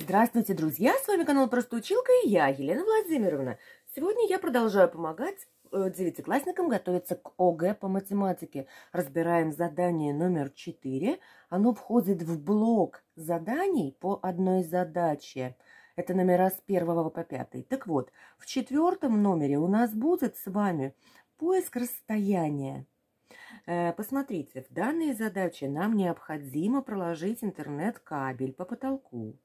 Здравствуйте, друзья! С вами канал "Просто училка" и я, Елена Владимировна. Сегодня я продолжаю помогать э, девятиклассникам готовиться к ОГЭ по математике. Разбираем задание номер 4. Оно входит в блок заданий по одной задаче. Это номера с 1 по 5. Так вот, в четвертом номере у нас будет с вами поиск расстояния. Э, посмотрите, в данной задаче нам необходимо проложить интернет-кабель по потолку.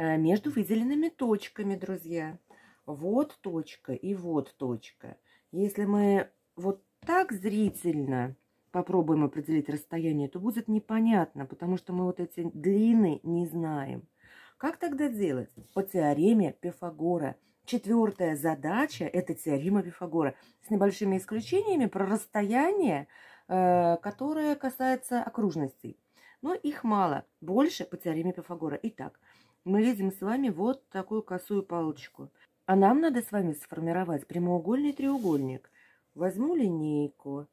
Э, между выделенными точками, друзья. Вот точка и вот точка. Если мы вот так зрительно попробуем определить расстояние, то будет непонятно, потому что мы вот эти длины не знаем. Как тогда делать? По теореме Пифагора. Четвертая задача – это теорема Пифагора. С небольшими исключениями про расстояние, э, которое касается окружностей. Но их мало, больше по теореме Пифагора. Итак, мы видим с вами вот такую косую палочку. А нам надо с вами сформировать прямоугольный треугольник. Возьму линейку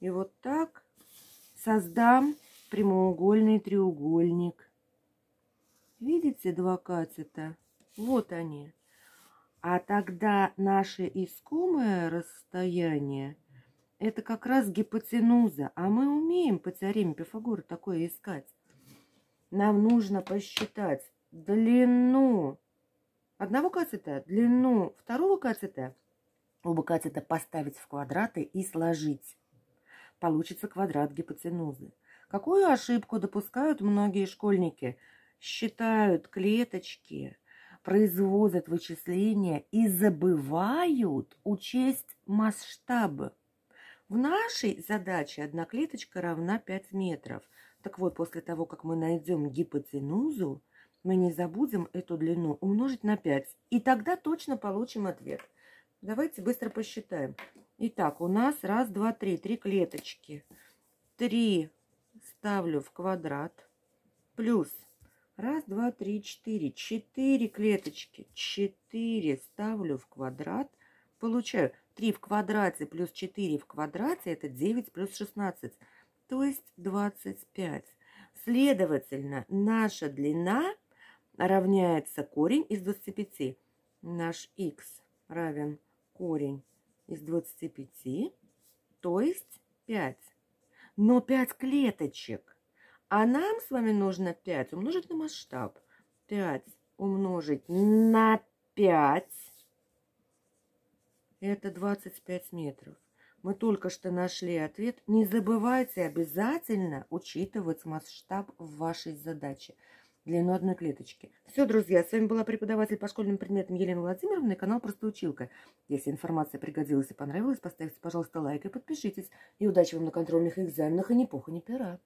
и вот так создам прямоугольный треугольник. Видите два катета? Вот они. А тогда наше искомое расстояние это как раз гипотенуза. А мы умеем по теореме Пифагора такое искать. Нам нужно посчитать длину одного катета, длину второго катета, оба катета поставить в квадраты и сложить. Получится квадрат гипотенузы. Какую ошибку допускают многие школьники? Считают клеточки, производят вычисления и забывают учесть масштабы. В нашей задаче одна клеточка равна 5 метров. Так вот, после того, как мы найдем гипотенузу, мы не забудем эту длину умножить на 5. И тогда точно получим ответ. Давайте быстро посчитаем. Итак, у нас раз, два, три. Три клеточки. Три ставлю в квадрат. Плюс раз, два, три, четыре. Четыре клеточки. Четыре ставлю в квадрат. Получаю 3 в квадрате плюс 4 в квадрате – это 9 плюс 16, то есть 25. Следовательно, наша длина равняется корень из 25. Наш х равен корень из 25, то есть 5. Но 5 клеточек. А нам с вами нужно 5 умножить на масштаб. 5 умножить на 5 это 25 метров. Мы только что нашли ответ. Не забывайте обязательно учитывать масштаб вашей задачи. Длину одной клеточки. Все, друзья, с вами была преподаватель по школьным предметам Елена Владимировна и канал «Просто училка». Если информация пригодилась и понравилась, поставьте, пожалуйста, лайк и подпишитесь. И удачи вам на контрольных экзаменах, и ни пуха, ни пера.